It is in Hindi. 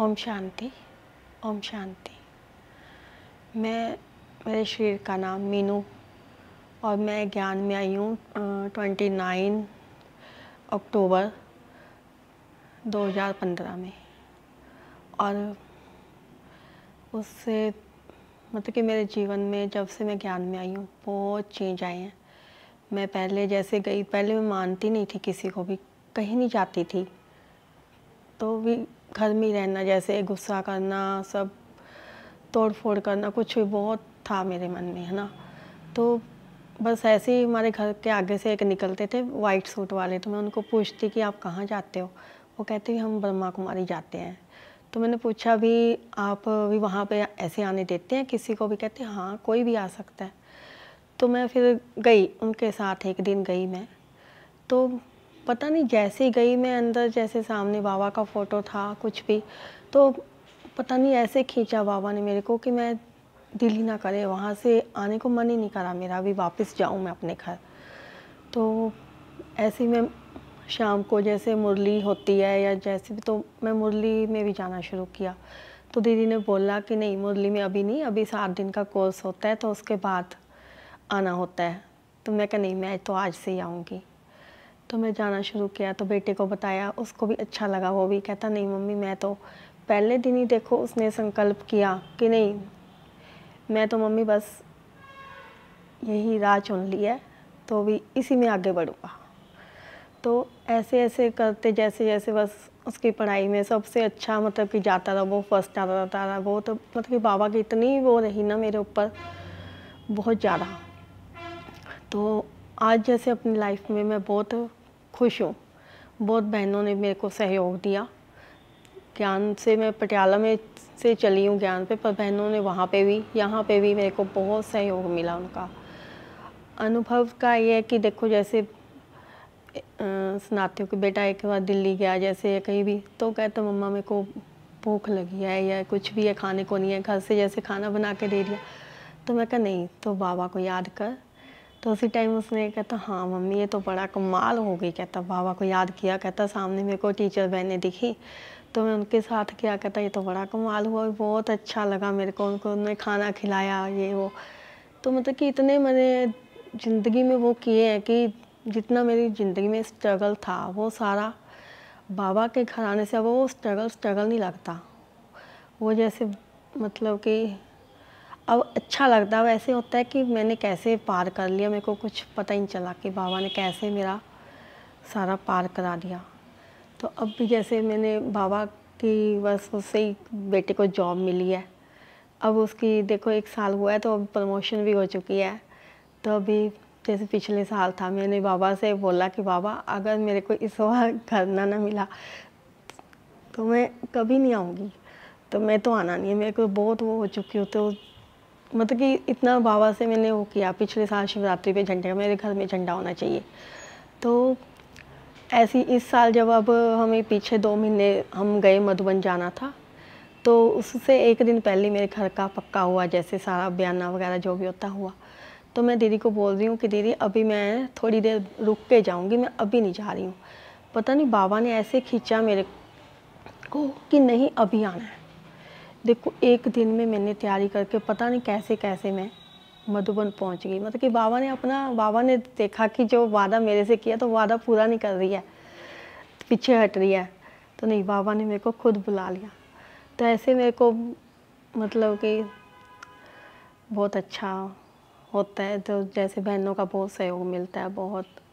ओम शांति ओम शांति मैं मेरे शरीर का नाम मीनू और मैं ज्ञान में आई हूँ ट्वेंटी नाइन अक्टूबर 2015 में और उससे मतलब कि मेरे जीवन में जब से मैं ज्ञान में आई हूँ बहुत चेंज आए हैं मैं पहले जैसे गई पहले मैं मानती नहीं थी किसी को भी कहीं नहीं जाती थी तो भी घर में ही रहना जैसे गुस्सा करना सब तोड़ फोड़ करना कुछ भी बहुत था मेरे मन में है ना तो बस ऐसे ही हमारे घर के आगे से एक निकलते थे वाइट सूट वाले तो मैं उनको पूछती कि आप कहाँ जाते हो वो कहते हैं हम ब्रह्मा कुमारी जाते हैं तो मैंने पूछा भी आप भी वहाँ पे ऐसे आने देते हैं किसी को भी कहते हैं हाँ कोई भी आ सकता है तो मैं फिर गई उनके साथ एक दिन गई मैं तो पता नहीं जैसे गई मैं अंदर जैसे सामने बाबा का फ़ोटो था कुछ भी तो पता नहीं ऐसे खींचा बाबा ने मेरे को कि मैं दिल ही ना करे वहाँ से आने को मन ही नहीं करा मेरा अभी वापस जाऊँ मैं अपने घर तो ऐसे मैं शाम को जैसे मुरली होती है या जैसे भी तो मैं मुरली में भी जाना शुरू किया तो दीदी ने बोला कि नहीं मुरली में अभी नहीं अभी सात दिन का कोर्स होता है तो उसके बाद आना होता है तो मैं कह नहीं मैं तो आज से ही आऊँगी तो मैं जाना शुरू किया तो बेटे को बताया उसको भी अच्छा लगा वो भी कहता नहीं मम्मी मैं तो पहले दिन ही देखो उसने संकल्प किया कि नहीं मैं तो मम्मी बस यही राह चुन ली है तो भी इसी में आगे बढ़ूँगा तो ऐसे ऐसे करते जैसे जैसे बस उसकी पढ़ाई में सबसे अच्छा मतलब कि जाता था वो फर्स्ट आता था, था वो तो मतलब कि बाबा की इतनी वो रही ना मेरे ऊपर बहुत ज़्यादा तो आज जैसे अपनी लाइफ में मैं बहुत खुश हूँ बहुत बहनों ने मेरे को सहयोग दिया ज्ञान से मैं पटियाला में से चली हूँ ज्ञान पे पर बहनों ने वहाँ पे भी यहाँ पे भी मेरे को बहुत सहयोग मिला उनका अनुभव का ये है कि देखो जैसे सुनाती हूँ कि बेटा एक बार दिल्ली गया जैसे या कहीं भी तो कहते तो मम्मा मेरे को भूख लगी है या कुछ भी है खाने को नहीं है घर से जैसे खाना बना के दे दिया तो मैं कहा नहीं तो बाबा को याद कर तो उसी टाइम उसने कहता हाँ मम्मी ये तो बड़ा कमाल हो गई कहता बाबा को याद किया कहता सामने मेरे को टीचर बहने दिखी तो मैं उनके साथ क्या कहता ये तो बड़ा कमाल हुआ बहुत अच्छा लगा मेरे को उनको उन्होंने खाना खिलाया ये वो तो मतलब कि इतने मैंने ज़िंदगी में वो किए हैं कि जितना मेरी ज़िंदगी में स्ट्रगल था वो सारा बाबा के घर आने से वो स्ट्रगल स्ट्रगल नहीं लगता वो जैसे मतलब कि अब अच्छा लगता है ऐसे होता है कि मैंने कैसे पार कर लिया मेरे को कुछ पता ही नहीं चला कि बाबा ने कैसे मेरा सारा पार करा दिया तो अब भी जैसे मैंने बाबा की बस उससे ही बेटे को जॉब मिली है अब उसकी देखो एक साल हुआ है तो अब प्रमोशन भी हो चुकी है तो अभी जैसे पिछले साल था मैंने बाबा से बोला कि बाबा अगर मेरे को इस बार करना ना मिला तो मैं कभी नहीं आऊँगी तो मैं तो आना नहीं है मेरे को बहुत वो हो चुकी हूँ तो मतलब कि इतना बाबा से मैंने वो किया पिछले साल शिवरात्रि पे झंडे मेरे घर में झंडा होना चाहिए तो ऐसी इस साल जब अब हमें पीछे दो महीने हम गए मधुबन जाना था तो उससे एक दिन पहले मेरे घर का पक्का हुआ जैसे सारा बयाना वगैरह जो भी होता हुआ तो मैं दीदी को बोल रही हूँ कि दीदी अभी मैं थोड़ी देर रुक के जाऊँगी मैं अभी नहीं जा रही हूँ पता नहीं बाबा ने ऐसे खींचा मेरे को कि नहीं अभी आना है देखो एक दिन में मैंने तैयारी करके पता नहीं कैसे कैसे मैं मधुबन पहुंच गई मतलब कि बाबा ने अपना बाबा ने देखा कि जो वादा मेरे से किया तो वादा पूरा नहीं कर रही है पीछे हट रही है तो नहीं बाबा ने मेरे को खुद बुला लिया तो ऐसे मेरे को मतलब कि बहुत अच्छा होता है तो जैसे बहनों का बहुत सहयोग मिलता है बहुत